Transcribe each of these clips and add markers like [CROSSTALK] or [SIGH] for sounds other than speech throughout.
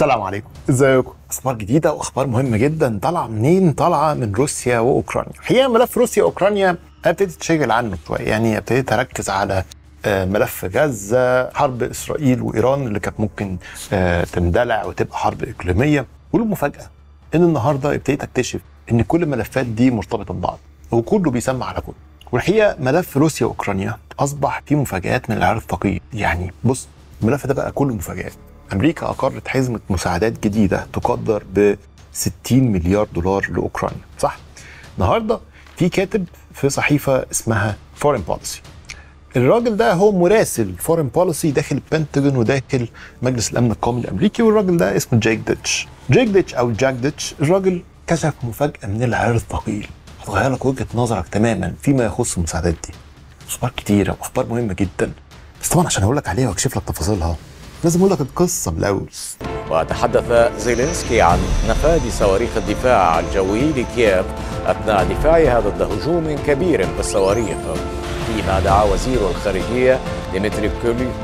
السلام عليكم ازيكم اخبار جديده واخبار مهمه جدا طالعه منين طالعه من روسيا واوكرانيا الحقيقه ملف روسيا واوكرانيا ابتديت اتشغل عنه شويه يعني ابتديت اركز على آه، ملف غزه حرب اسرائيل وايران اللي كانت ممكن آه، تندلع وتبقى حرب اقليميه والمفاجاه ان النهارده ابتديت اكتشف ان كل الملفات دي مرتبطه ببعض وكله بيسمع على كله والحقيقه ملف روسيا واوكرانيا اصبح فيه مفاجات من العيار الثقيل يعني بص الملف ده بقى كله مفاجات امريكا اقرت حزمه مساعدات جديده تقدر ب 60 مليار دولار لاوكرانيا صح النهارده في كاتب في صحيفه اسمها فورين بوليسي الراجل ده هو مراسل فورين بوليسي داخل البنتاجون وداخل مجلس الامن القومي الامريكي والراجل ده اسمه جاك ديتش جاك ديتش او جاك ديتش الراجل كشف مفاجاه من العيار الثقيل هتغير لك وجهه نظرك تماما فيما يخص المساعدات دي اخبار كتيره واخبار مهمه جدا بس طبعا عشان اقول لك عليها واكشف لك تفاصيلها لازم اقول لك القصه من الاول وتحدث زيلينسكي عن نفاذ صواريخ الدفاع الجوي لكييف اثناء دفاعها ضد هجوم كبير بالصواريخ فيما دعا وزير الخارجيه ديمتري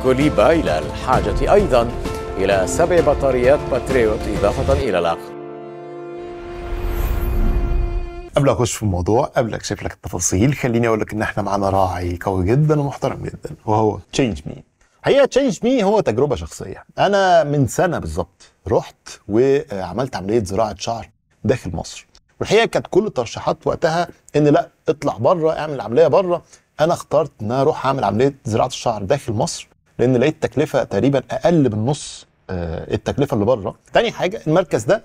كوليبا الى الحاجه ايضا الى سبع بطاريات باتريوت اضافه الى الاخر قبل اخش في الموضوع قبل اكشف لك التفاصيل خليني اقول لك ان احنا معانا راعي قوي جدا ومحترم جدا وهو تشينج مي حقيقه تشينج مي هو تجربه شخصيه انا من سنه بالظبط رحت وعملت عمليه زراعه شعر داخل مصر والحقيقه كانت كل الترشيحات وقتها ان لا اطلع بره اعمل عمليه بره انا اخترت ان انا اروح اعمل عمليه زراعه الشعر داخل مصر لان لقيت تكلفه تقريبا اقل من نص آه، التكلفه اللي بره تاني حاجه المركز ده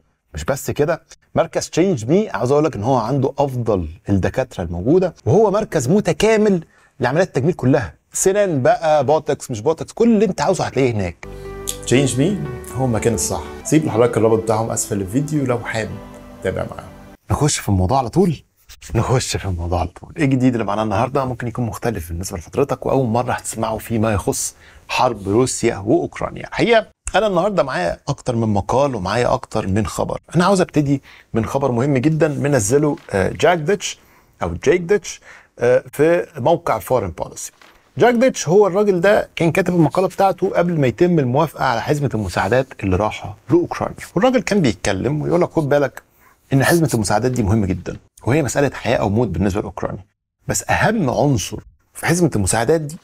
مش بس كده مركز تشينج مي عاوز اقول لك ان هو عنده افضل الدكاتره الموجوده وهو مركز متكامل لعمليات التجميل كلها سنان بقى بوتكس مش بوتكس كل اللي انت عاوزه هتلاقيه هناك تشينج مي هو المكان الصح سيب لحضرتك الرابط بتاعهم اسفل الفيديو لو حابب تابع معاهم نخش في الموضوع على طول نخش في الموضوع على طول ايه الجديد اللي معانا النهارده ممكن يكون مختلف بالنسبه لحضرتك واول مره هتسمعه فيما يخص حرب روسيا واوكرانيا الحقيقه انا النهارده معايا اكتر من مقال ومعايا اكتر من خبر انا عاوز ابتدي من خبر مهم جدا منزله آه، جاك ديتش او جيك ديتش آه، في موقع فورن بوليسي جاك ديتش هو الراجل ده كان كاتب المقاله بتاعته قبل ما يتم الموافقه على حزمه المساعدات اللي راحه لاوكرانيا والراجل كان بيتكلم ويقول لك خد بالك ان حزمه المساعدات دي مهمه جدا وهي مساله حياه او موت بالنسبه لاوكرانيا بس اهم عنصر في حزمه المساعدات دي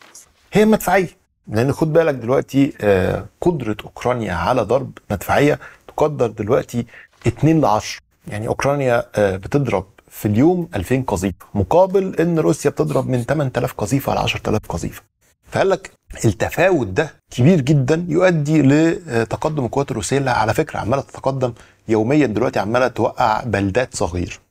هي المدفعيه لان خد بالك دلوقتي آه، قدره اوكرانيا على ضرب مدفعيه تقدر دلوقتي 2 ل 10 يعني اوكرانيا آه، بتضرب في اليوم 2000 قذيفه مقابل ان روسيا بتضرب من 8000 قذيفه ل 10000 قذيفه فقال لك التفاوت ده كبير جدا يؤدي لتقدم القوات الروسيه اللي على فكره عماله تتقدم يوميا دلوقتي عماله توقع بلدات صغيره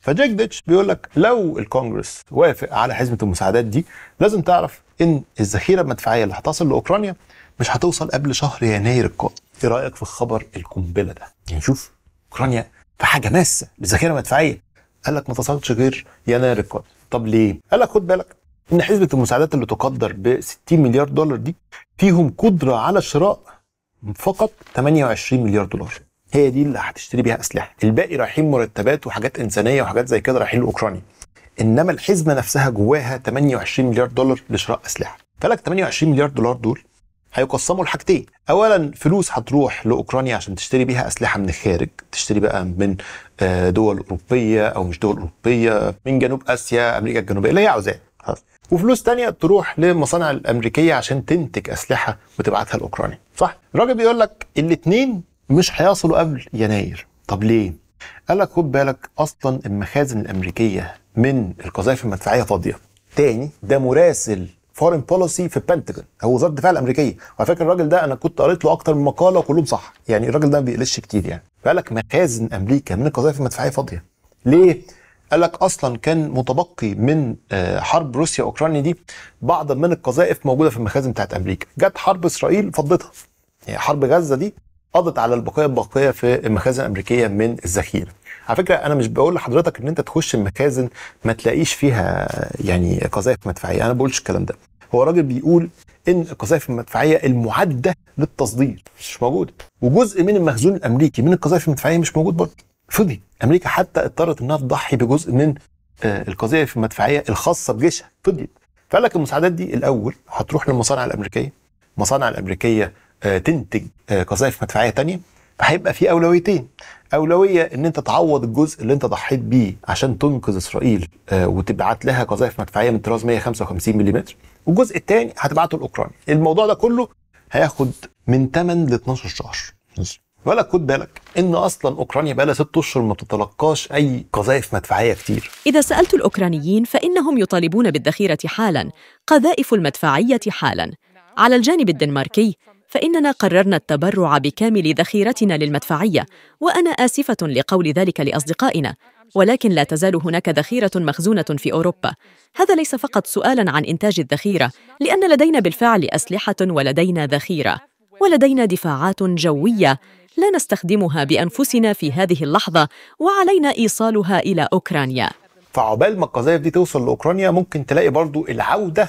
فجاك ديتش بيقول لك لو الكونجرس وافق على حزمه المساعدات دي لازم تعرف ان الذخيره المدفعيه اللي هتصل لاوكرانيا مش هتوصل قبل شهر يناير القادم ايه رايك في خبر القنبله ده يعني شوف اوكرانيا في حاجه ماسه بذخيره المدفعيه قال لك ما تصلش غير يناير القادم طب ليه قال لك خد بالك ان حزمه المساعدات اللي تقدر ب 60 مليار دولار دي فيهم قدره على شراء فقط 28 مليار دولار هي دي اللي هتشتري بيها اسلحه الباقي رايحين مرتبات وحاجات انسانيه وحاجات زي كده رايحين لاوكرانيا انما الحزمه نفسها جواها 28 مليار دولار لشراء اسلحه فلك 28 مليار دولار دول هيقسموا لحاجتين اولا فلوس هتروح لاوكرانيا عشان تشتري بيها اسلحه من الخارج تشتري بقى من آه، دول اوروبيه او مش دول اوروبيه من جنوب اسيا امريكا الجنوبيه اللي هي عاوزاه وفلوس تانية تروح للمصانع الامريكيه عشان تنتج اسلحه وتبعتها لاوكرانيا صح الراجل بيقول لك الاثنين مش هيصلوا قبل يناير طب ليه؟ قال لك خد بالك اصلا المخازن الامريكيه من القذائف المدفعيه فاضيه تاني ده مراسل فورين بوليسي في البنتاجون هو وزاره الدفاع الامريكيه وعلى فكره الراجل ده انا كنت قريت له اكتر من مقاله وكلهم صح يعني الراجل ده ما بيقلش كتير يعني فقال لك مخازن امريكا من القذائف المدفعيه فاضيه ليه قال لك اصلا كان متبقي من آه، حرب روسيا اوكرانيا دي بعض من القذائف موجوده في المخازن بتاعت امريكا جت حرب اسرائيل فضتها يعني حرب غزه دي قضت على البقايا الباقيه في المخازن الامريكيه من الذخيره على فكره انا مش بقول لحضرتك ان انت تخش المخازن ما تلاقيش فيها يعني قذائف مدفعيه انا ما بقولش الكلام ده هو راجل بيقول ان القذائف المدفعيه المعده للتصدير مش موجوده وجزء من المخزون الامريكي من القذائف المدفعيه مش موجود برضه فضي امريكا حتى اضطرت انها تضحي بجزء من آه، القذائف المدفعيه الخاصه بجيشها فضيت فقال لك المساعدات دي الاول هتروح للمصانع الامريكيه المصانع الامريكيه آه، تنتج آه، قذائف مدفعيه تانية فهيبقى في اولويتين اولويه ان انت تعوض الجزء اللي انت ضحيت بيه عشان تنقذ اسرائيل آه، وتبعت لها قذائف مدفعيه من طراز 155 ملم والجزء الثاني هتبعته لاوكرانيا الموضوع ده كله هياخد من 8 ل 12 شهر ولا خد بالك ان اصلا اوكرانيا بقى لها ست اشهر ما بتتلقاش اي قذائف مدفعيه كتير. اذا سالت الاوكرانيين فانهم يطالبون بالذخيره حالا، قذائف المدفعيه حالا. على الجانب الدنماركي فإننا قررنا التبرع بكامل ذخيرتنا للمدفعية وأنا آسفة لقول ذلك لأصدقائنا ولكن لا تزال هناك ذخيرة مخزونة في أوروبا هذا ليس فقط سؤالاً عن إنتاج الذخيرة لأن لدينا بالفعل أسلحة ولدينا ذخيرة ولدينا دفاعات جوية لا نستخدمها بأنفسنا في هذه اللحظة وعلينا إيصالها إلى أوكرانيا فعبال ما القذائف دي توصل لأوكرانيا ممكن تلاقي برضو العودة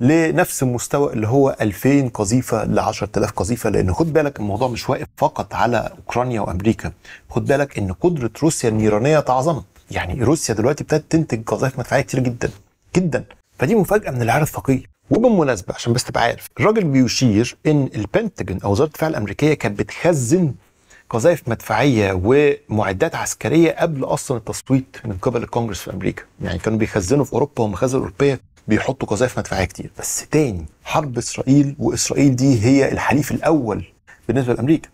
لنفس المستوى اللي هو 2000 قذيفه ل 10000 قذيفه لان خد بالك الموضوع مش واقف فقط على اوكرانيا وامريكا خد بالك ان قدره روسيا النيرانيه تعظمت يعني روسيا دلوقتي ابتدت تنتج قذائف مدفعيه كتير جدا جدا فدي مفاجاه من العيار الفقير وبالمناسبه عشان بس تبقى عارف الراجل بيشير ان البنتاجون او وزاره الدفاع الامريكيه كانت بتخزن قذائف مدفعيه ومعدات عسكريه قبل اصلا التصويت من قبل الكونجرس في امريكا يعني كانوا بيخزنوا في اوروبا ومخازن اوروبيه بيحطوا قذائف مدفعيه كتير بس تاني حرب اسرائيل واسرائيل دي هي الحليف الاول بالنسبه لامريكا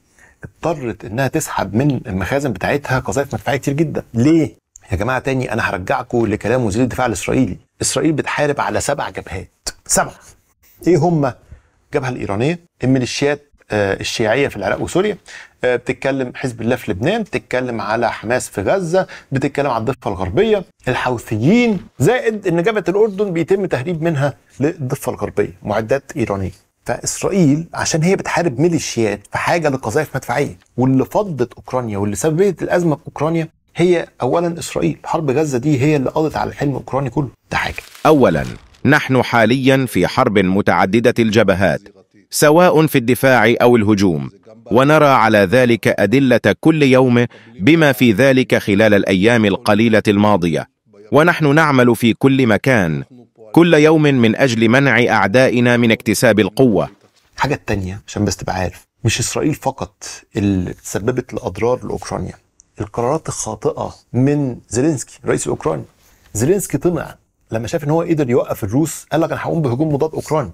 اضطرت انها تسحب من المخازن بتاعتها قذائف مدفعيه كتير جدا ليه يا جماعه تاني انا هرجعكم لكلام وزير الدفاع الاسرائيلي اسرائيل بتحارب على سبع جبهات سبعه ايه هما الجبهه الايرانيه الميليشيات آه، الشيعيه في العراق وسوريا آه، بتتكلم حزب الله في لبنان بتتكلم على حماس في غزه بتتكلم على الضفه الغربيه الحوثيين زائد ان جبهه الاردن بيتم تهريب منها للضفه الغربيه معدات ايرانيه فاسرائيل عشان هي بتحارب ميليشيات في حاجة لقذائف مدفعيه واللي فضت اوكرانيا واللي سببت الازمه في اوكرانيا هي اولا اسرائيل حرب غزه دي هي اللي قضت على الحلم الاوكراني كله ده حاجه اولا نحن حاليا في حرب متعدده الجبهات سواء في الدفاع أو الهجوم ونرى على ذلك أدلة كل يوم بما في ذلك خلال الأيام القليلة الماضية ونحن نعمل في كل مكان كل يوم من أجل منع أعدائنا من اكتساب القوة حاجة تانية عشان بس تبقى عارف مش إسرائيل فقط اللي تسببت الأضرار لأوكرانيا القرارات الخاطئة من زيلينسكي رئيس أوكرانيا زيلينسكي طمع لما شاف ان هو قدر يوقف الروس قال لك انا هقوم بهجوم مضاد اوكراني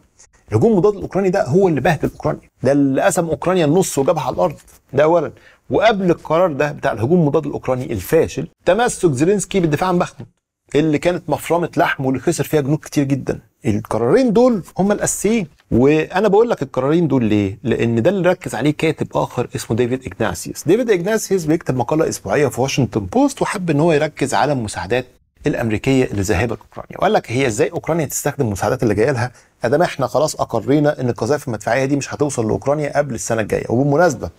الهجوم المضاد الاوكراني ده هو اللي بهدل اوكرانيا ده اللي قسم اوكرانيا النص وجابها على الارض ده اولا وقبل القرار ده بتاع الهجوم المضاد الاوكراني الفاشل تمسك زيلينسكي بالدفاع عن بخمود اللي كانت مفرمه لحمه اللي خسر فيها جنود كتير جدا القرارين دول هم الاساسيين وانا بقول لك القرارين دول ليه لان ده اللي ركز عليه كاتب اخر اسمه ديفيد اجناسيوس ديفيد اجناسيوس بيكتب مقاله اسبوعيه في واشنطن بوست وحب ان هو يركز على المساعدات الامريكيه اللي ذاهبه لاوكرانيا وقال لك هي ازاي اوكرانيا تستخدم المساعدات اللي جايه لها ادام احنا خلاص اقرينا ان القذائف المدفعيه دي مش هتوصل لاوكرانيا قبل السنه الجايه وبالمناسبه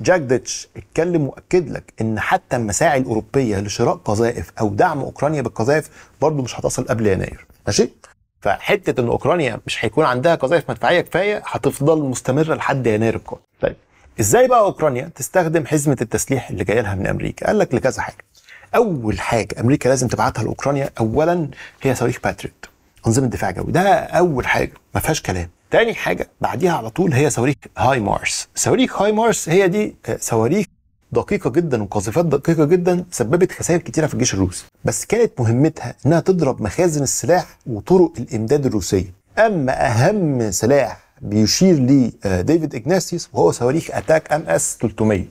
جاك ديتش اتكلم واكد لك ان حتى المساعي الاوروبيه لشراء قذائف او دعم اوكرانيا بالقذائف برضه مش هتصل قبل يناير ماشي فحته ان اوكرانيا مش هيكون عندها قذائف مدفعيه كفايه هتفضل مستمره لحد يناير القادم طيب ازاي بقى اوكرانيا تستخدم حزمه التسليح اللي جايه لها من امريكا قال لك لكذا حاجه اول حاجه امريكا لازم تبعتها لاوكرانيا اولا هي صواريخ باتريوت انظمه دفاع جوي ده اول حاجه ما فيهاش كلام تاني حاجه بعديها على طول هي صواريخ هاي مارس صواريخ هاي مارس هي دي آه، صواريخ دقيقه جدا وقاذفات دقيقه جدا سببت خسائر كتيره في الجيش الروسي بس كانت مهمتها انها تضرب مخازن السلاح وطرق الامداد الروسيه اما اهم سلاح بيشير لي آه، ديفيد اجناسيس وهو صواريخ اتاك ام اس 300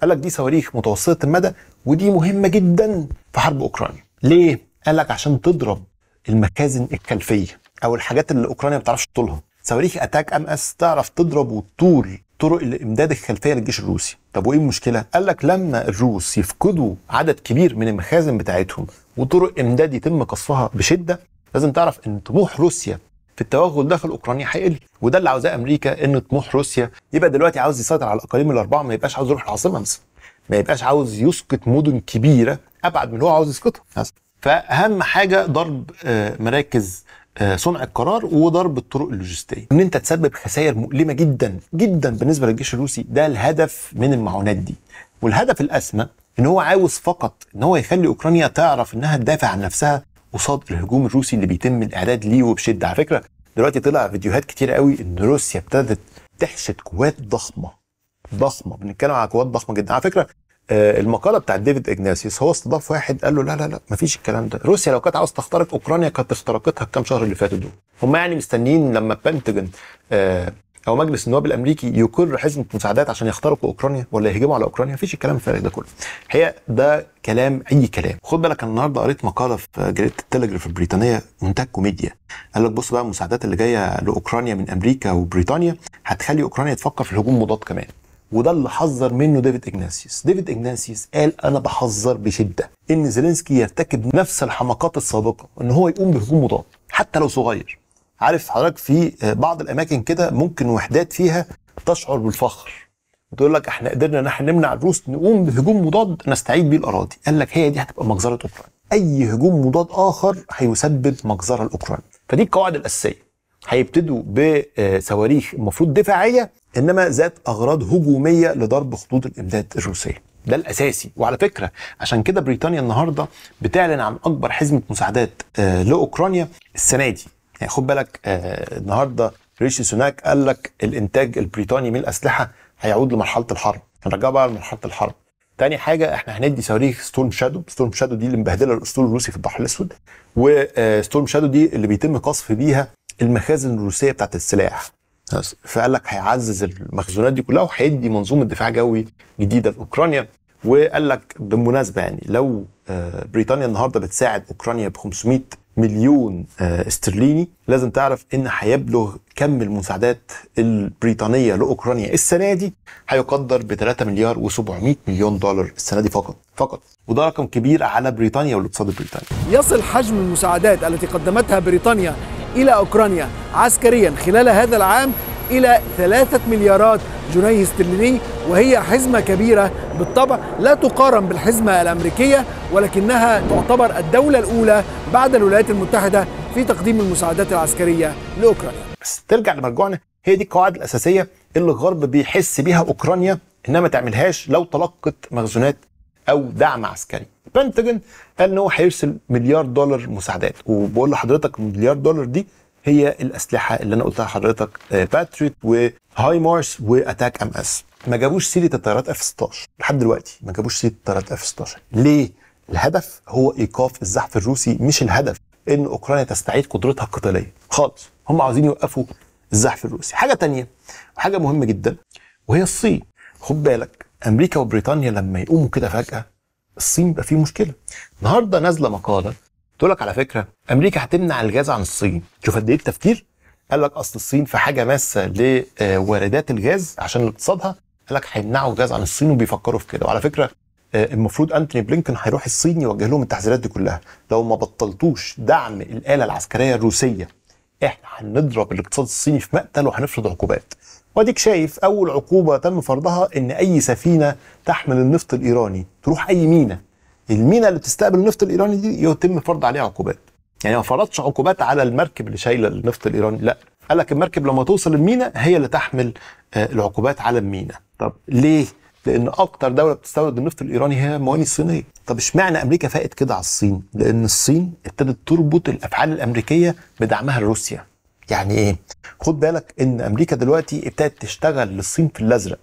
قال لك دي صواريخ متوسطه المدى ودي مهمه جدا في حرب اوكرانيا ليه قال لك عشان تضرب المخازن الخلفيه او الحاجات اللي اوكرانيا ما بتعرفش تطولها صواريخ اتاك ام اس تعرف تضرب وتطول طرق الامداد الخلفيه للجيش الروسي طب وايه المشكله قال لك لما الروس يفقدوا عدد كبير من المخازن بتاعتهم وطرق امداد يتم قصفها بشده لازم تعرف ان طموح روسيا في التوغل داخل اوكرانيا هيقل وده اللي عاوزاه امريكا ان طموح روسيا يبقى دلوقتي عاوز يسيطر على الاقاليم الاربعه ما يبقاش عاوز يروح العاصمه مثلا ما يبقاش عاوز يسقط مدن كبيره ابعد من اللي هو عاوز يسقطها فاهم حاجه ضرب آه، مراكز آه، صنع القرار وضرب الطرق اللوجستيه ان انت تسبب خسائر مؤلمه جدا جدا بالنسبه للجيش الروسي ده الهدف من المعونات دي والهدف الاسمى ان هو عاوز فقط ان هو يخلي اوكرانيا تعرف انها تدافع عن نفسها قصاد الهجوم الروسي اللي بيتم الاعداد ليه وبشده على فكره دلوقتي طلع فيديوهات كتير قوي ان روسيا ابتدت تحشد قوات ضخمه ضخمه بنتكلم على قوات ضخمه جدا على فكره آه، المقاله بتاعت ديفيد اجناسيوس هو استضاف واحد قال له لا لا لا مفيش الكلام ده روسيا لو كانت عاوز تخترق اوكرانيا كانت اخترقتها الكام شهر اللي فاتوا دول هم يعني مستنيين لما البنتجن آه، او مجلس النواب الامريكي يقر حزمه مساعدات عشان يخترقوا اوكرانيا ولا يهجموا على اوكرانيا مفيش الكلام الفارغ ده كله هي ده كلام اي كلام خد بالك انا النهارده قريت مقاله في جريده التلجراف البريطانيه منتج كوميديا قال لك بص بقى المساعدات اللي جايه لاوكرانيا من امريكا وبريطانيا هتخلي اوكرانيا تفكر في الهجوم مضاد كمان وده اللي حذر منه ديفيد اجناسيوس ديفيد اجناسيوس قال انا بحذر بشده ان زيلينسكي يرتكب نفس الحماقات السابقه ان هو يقوم بهجوم مضاد حتى لو صغير عارف حضرتك في آه، بعض الاماكن كده ممكن وحدات فيها تشعر بالفخر تقول لك احنا قدرنا ان احنا نمنع الروس نقوم بهجوم مضاد نستعيد بيه الاراضي قال لك هي دي هتبقى مجزره اوكرانيا اي هجوم مضاد اخر هيسبب مجزره لاوكرانيا فدي القواعد الاساسيه هيبتدوا بصواريخ المفروض دفاعيه انما ذات اغراض هجوميه لضرب خطوط الامداد الروسيه. ده الاساسي وعلى فكره عشان كده بريطانيا النهارده بتعلن عن اكبر حزمه مساعدات آه، لاوكرانيا السنه دي يعني خد بالك آه، النهارده ريشي سوناك قال لك الانتاج البريطاني من الاسلحه هيعود لمرحله الحرب هنرجع بقى لمرحله الحرب تاني حاجه احنا هندي صواريخ ستورم شادو ستورم شادو دي اللي مبهدله الاسطول الروسي في البحر الاسود وستورم شادو آه، دي اللي بيتم قصف بيها المخازن الروسيه بتاعت السلاح فقال لك هيعزز المخزونات دي كلها وهيدي منظومه دفاع جوي جديده لاوكرانيا وقال لك بالمناسبه يعني لو آه، بريطانيا النهارده بتساعد اوكرانيا ب 500 مليون آه، استرليني لازم تعرف ان هيبلغ كم المساعدات البريطانيه لاوكرانيا السنه دي هيقدر ب 3 مليار و700 مليون دولار السنه دي فقط فقط وده رقم كبير على بريطانيا والاقتصاد البريطاني يصل حجم المساعدات التي قدمتها بريطانيا الى اوكرانيا عسكريا خلال هذا العام إلى 3 مليارات جنيه استرليني وهي حزمة كبيرة بالطبع لا تقارن بالحزمة الأمريكية ولكنها تعتبر الدولة الأولى بعد الولايات المتحدة في تقديم المساعدات العسكرية لأوكرانيا بس ترجع لمرجعنا هي دي القواعد الأساسية اللي الغرب بيحس بيها أوكرانيا إنها ما تعملهاش لو تلقت مخزونات أو دعم عسكري البنتاجون قال ان هو هيرسل مليار دولار مساعدات وبقول لحضرتك مليار دولار دي هي الاسلحه اللي انا قلتها لحضرتك باتريك وهاي مارس واتاك ام اس ما جابوش سيره الطيارات اف 16 لحد دلوقتي ما جابوش سيره الطيارات اف 16 ليه الهدف هو ايقاف الزحف الروسي مش الهدف ان اوكرانيا تستعيد قدرتها القتاليه خالص هم عاوزين يوقفوا الزحف الروسي حاجه تانية وحاجه مهمه جدا وهي الصين خد بالك امريكا وبريطانيا لما يقوموا كده فجاه الصين بقى فيه مشكله النهارده نازله مقاله تقول لك على فكره امريكا هتمنع الغاز عن الصين شوف قد ايه التفكير قال لك اصل الصين في حاجه ماسه لواردات الغاز عشان اقتصادها قال لك هيمنعوا الغاز عن الصين وبيفكروا في كده وعلى فكره آه، المفروض انتوني بلينكن هيروح الصين يوجه لهم التحذيرات دي كلها لو ما بطلتوش دعم الاله العسكريه الروسيه احنا هنضرب الاقتصاد الصيني في مقتل وهنفرض عقوبات واديك شايف اول عقوبه تم فرضها ان اي سفينه تحمل النفط الايراني تروح اي مينا المينا اللي بتستقبل النفط الايراني دي يتم فرض عليها عقوبات يعني ما فرضش عقوبات على المركب اللي شايله النفط الايراني لا قال لك المركب لما توصل المينا هي اللي تحمل آه، العقوبات على المينا طب ليه لان اكتر دوله بتستورد النفط الايراني هي المواني الصينيه طب اشمعنى امريكا فاقت كده على الصين لان الصين ابتدت تربط الافعال الامريكيه بدعمها لروسيا يعني ايه خد بالك ان امريكا دلوقتي ابتدت تشتغل للصين في الازرق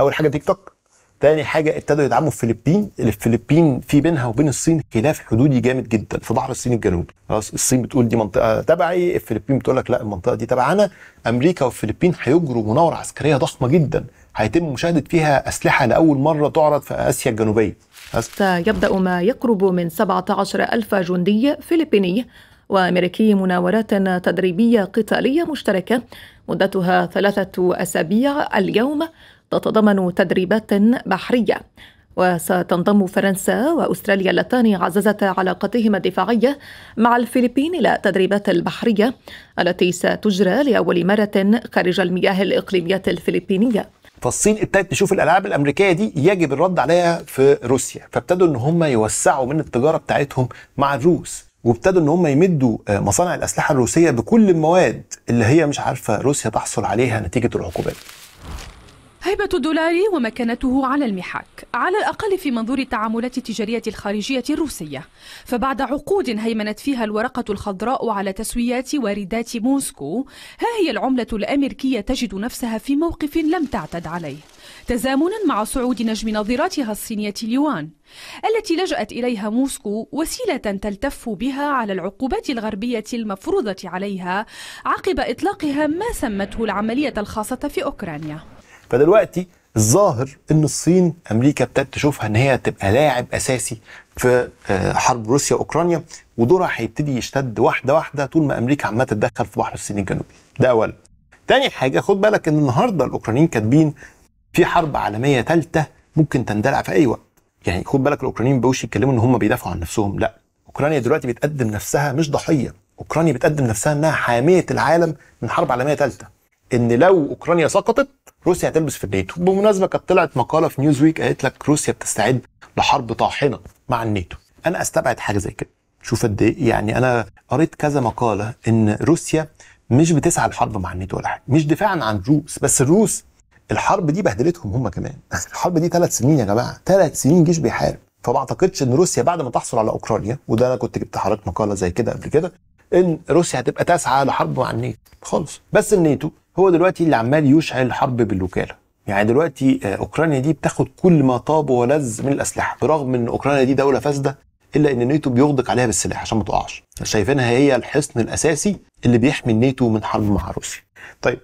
اول حاجه تيك توك تاني حاجه ابتدوا يدعموا الفلبين الفلبين في بينها وبين الصين خلاف حدودي جامد جدا في بحر الصين الجنوبي خلاص الصين بتقول دي منطقه تبعي الفلبين بتقول لك لا المنطقه دي تبعنا امريكا والفلبين هيجروا مناوره عسكريه ضخمه جدا هيتم مشاهده فيها اسلحه لاول مره تعرض في اسيا الجنوبيه سيبدأ ما يقرب من 17 ألف جندي فلبيني وأمريكي مناورات تدريبية قتالية مشتركة مدتها ثلاثة أسابيع اليوم تتضمن تدريبات بحريه وستنضم فرنسا واستراليا اللتان عززتا علاقتهما الدفاعيه مع الفلبين الى التدريبات البحريه التي ستجرى لاول مره خارج المياه الاقليميه الفلبينيه فالصين ابتدت تشوف الالعاب الامريكيه دي يجب الرد عليها في روسيا فابتدوا ان هم يوسعوا من التجاره بتاعتهم مع الروس وابتدوا ان هم يمدوا آه، مصانع الاسلحه الروسيه بكل المواد اللي هي مش عارفه روسيا تحصل عليها نتيجه العقوبات هيبة الدولار ومكانته على المحك على الأقل في منظور التعاملات التجارية الخارجية الروسية فبعد عقود هيمنت فيها الورقة الخضراء على تسويات واردات موسكو ها هي العملة الأمريكية تجد نفسها في موقف لم تعتد عليه تزامنا مع صعود نجم نظيراتها الصينية اليوان التي لجأت إليها موسكو وسيلة تلتف بها على العقوبات الغربية المفروضة عليها عقب إطلاقها ما سمته العملية الخاصة في أوكرانيا فدلوقتي الظاهر ان الصين امريكا ابتدت تشوفها ان هي تبقى لاعب اساسي في آه، حرب روسيا واوكرانيا ودورها هيبتدي يشتد واحده واحده طول ما امريكا عماله تتدخل في بحر الصين الجنوبي ده اولا تاني حاجه خد بالك ان النهارده الاوكرانيين كاتبين في حرب عالميه ثالثه ممكن تندلع في اي وقت يعني خد بالك الاوكرانيين بيوش يتكلموا ان هم بيدافعوا عن نفسهم لا اوكرانيا دلوقتي بتقدم نفسها مش ضحيه اوكرانيا بتقدم نفسها انها حاميه العالم من حرب عالميه ثالثه ان لو اوكرانيا سقطت روسيا هتلبس في الناتو بالمناسبه كانت طلعت مقاله في نيوز ويك قالت لك روسيا بتستعد لحرب طاحنه مع الناتو انا استبعد حاجه زي كده شوف قد ايه يعني انا قريت كذا مقاله ان روسيا مش بتسعى لحرب مع الناتو ولا حاجه مش دفاعا عن الروس بس الروس الحرب دي بهدلتهم هم كمان [LAUGHS] الحرب دي ثلاث سنين يا جماعه ثلاث سنين جيش بيحارب فما اعتقدش ان روسيا بعد ما تحصل على اوكرانيا وده انا كنت جبت حضرتك مقاله زي كده قبل كده ان روسيا هتبقى تسعى لحرب مع الناتو خالص بس الناتو هو دلوقتي اللي عمال يشعل حرب بالوكاله يعني دلوقتي آه، اوكرانيا دي بتاخد كل ما طاب ولذ من الاسلحه برغم ان اوكرانيا دي دوله فاسده الا ان الناتو بيغدق عليها بالسلاح عشان ما تقعش شايفينها هي الحصن الاساسي اللي بيحمي الناتو من حرب مع روسيا طيب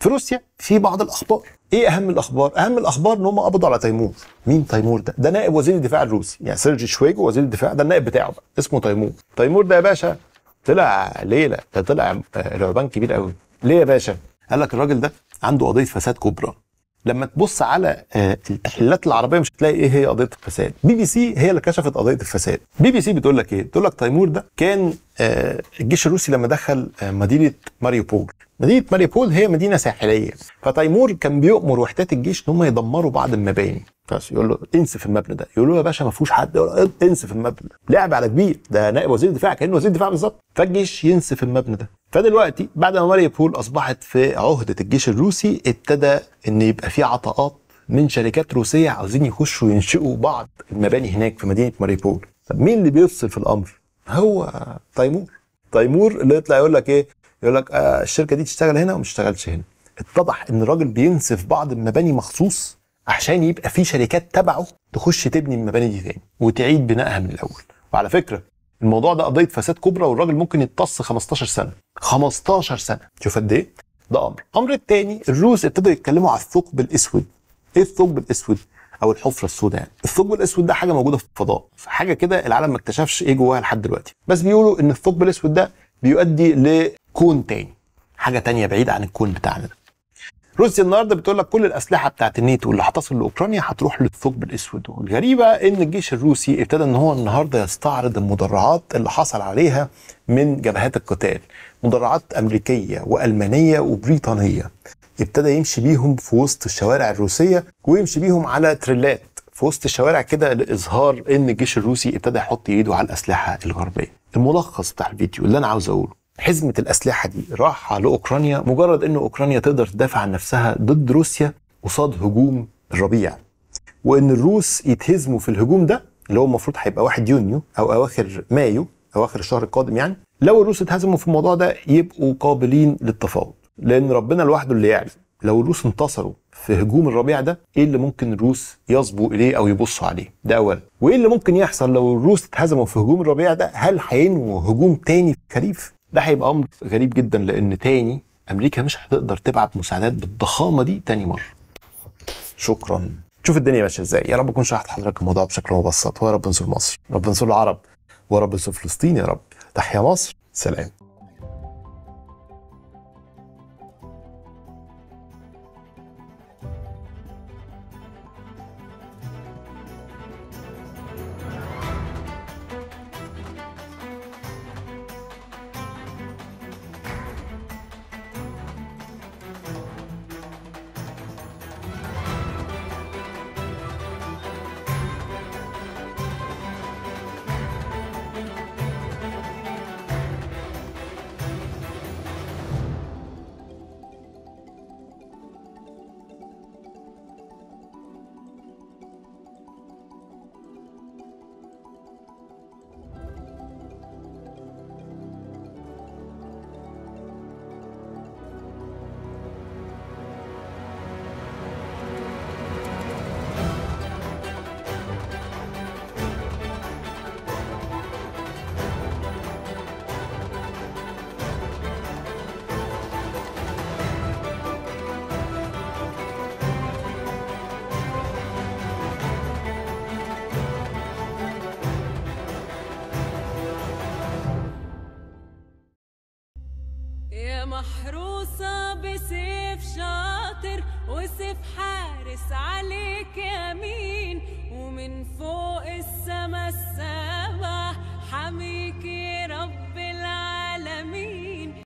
في روسيا في بعض الاخبار ايه اهم الاخبار اهم الاخبار ان هم قبضوا على تيمور مين تيمور ده ده نائب وزير الدفاع الروسي يعني سيرجي شويجو وزير الدفاع ده النائب بتاعه بقى اسمه تيمور تيمور ده يا باشا طلع ليله ده طلع لعبان آه، كبير قوي ليه يا باشا قال لك الراجل ده عنده قضيه فساد كبرى لما تبص على آه، التحليلات العربيه مش هتلاقي ايه هي قضيه الفساد بي بي سي هي اللي كشفت قضيه الفساد بي بي سي بتقول لك ايه بتقول لك تيمور ده كان آه، الجيش الروسي لما دخل آه، مدينه ماريوبول مدينه ماريوبول هي مدينه ساحليه فتيمور كان بيؤمر وحدات الجيش ان هم يدمروا بعض المباني بس يقول له انسف المبنى ده يقول له يا باشا ما فيهوش حد انسف المبنى لعب على كبير ده نائب وزير الدفاع كانه وزير الدفاع بالظبط فالجيش ينسف المبنى ده فدلوقتي بعد ما ماري بول اصبحت في عهده الجيش الروسي ابتدى ان يبقى في عطاءات من شركات روسيه عاوزين يخشوا ينشئوا بعض المباني هناك في مدينه بول طب مين اللي بيفصل في الامر هو تيمور تيمور اللي يطلع يقول لك ايه يقول لك آه الشركه دي تشتغل هنا وما تشتغلش هنا اتضح ان الراجل بينسف بعض المباني مخصوص عشان يبقى في شركات تبعه تخش تبني المباني دي تاني وتعيد بنائها من الاول وعلى فكره الموضوع ده قضيه فساد كبرى والراجل ممكن يتطص 15 سنه 15 سنه شوف قد ايه ده امر الامر الثاني الروس ابتدوا يتكلموا على الثقب الاسود ايه الثقب الاسود او الحفره السوداء يعني الثقب الاسود ده حاجه موجوده في الفضاء حاجه كده العالم ما اكتشفش ايه جواها لحد دلوقتي بس بيقولوا ان الثقب الاسود ده بيؤدي لكون تاني حاجه تانية بعيده عن الكون بتاعنا ده روسيا النهارده بتقول لك كل الاسلحه بتاعت النيتو اللي هتصل لاوكرانيا هتروح للثقب الاسود والغريبه ان الجيش الروسي ابتدى ان هو النهارده يستعرض المدرعات اللي حصل عليها من جبهات القتال مدرعات امريكيه والمانيه وبريطانيه ابتدى يمشي بيهم في وسط الشوارع الروسيه ويمشي بيهم على تريلات في وسط الشوارع كده لاظهار ان الجيش الروسي ابتدى يحط ايده على الاسلحه الغربيه الملخص بتاع الفيديو اللي انا عاوز اقوله حزمه الاسلحه دي راح على اوكرانيا مجرد ان اوكرانيا تقدر تدافع عن نفسها ضد روسيا قصاد هجوم الربيع وان الروس يتهزموا في الهجوم ده اللي هو المفروض هيبقى 1 يونيو او اواخر مايو اواخر الشهر القادم يعني لو الروس اتهزموا في الموضوع ده يبقوا قابلين للتفاوض لان ربنا لوحده اللي يعلم لو الروس انتصروا في هجوم الربيع ده ايه اللي ممكن الروس يصبوا اليه او يبصوا عليه ده اولا وايه اللي ممكن يحصل لو الروس اتهزموا في هجوم الربيع ده هل هينووا هجوم تاني في الخريف ده هيبقى امر غريب جدا لان تاني امريكا مش هتقدر تبعت مساعدات بالضخامه دي تاني مره شكرا شوف الدنيا ماشيه ازاي يا رب اكون شرحت لحضرتك الموضوع بشكل مبسط ويا رب انصر مصر رب انصر العرب ورب انصر فلسطين يا رب تحيا مصر سلام بسيف شاطر وسيف حارس عليك يا مين